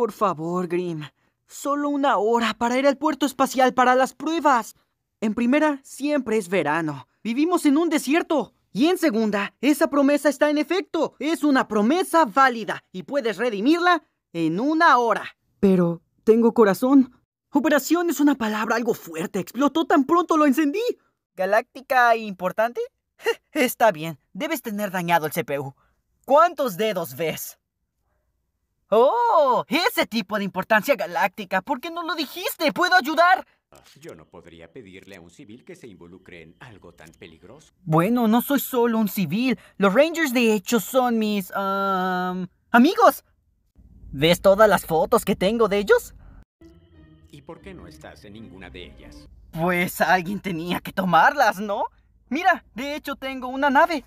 Por favor, Grim. Solo una hora para ir al puerto espacial para las pruebas. En primera, siempre es verano. Vivimos en un desierto. Y en segunda, esa promesa está en efecto. Es una promesa válida y puedes redimirla en una hora. Pero tengo corazón. Operación es una palabra algo fuerte. Explotó tan pronto lo encendí. ¿Galáctica importante? está bien. Debes tener dañado el CPU. ¿Cuántos dedos ves? ¡Oh! Ese tipo de importancia galáctica. ¿Por qué no lo dijiste? ¡Puedo ayudar! Yo no podría pedirle a un civil que se involucre en algo tan peligroso. Bueno, no soy solo un civil. Los Rangers de hecho son mis... amigos. ¿Ves todas las fotos que tengo de ellos? ¿Y por qué no estás en ninguna de ellas? Pues alguien tenía que tomarlas, ¿no? Mira, de hecho tengo una nave.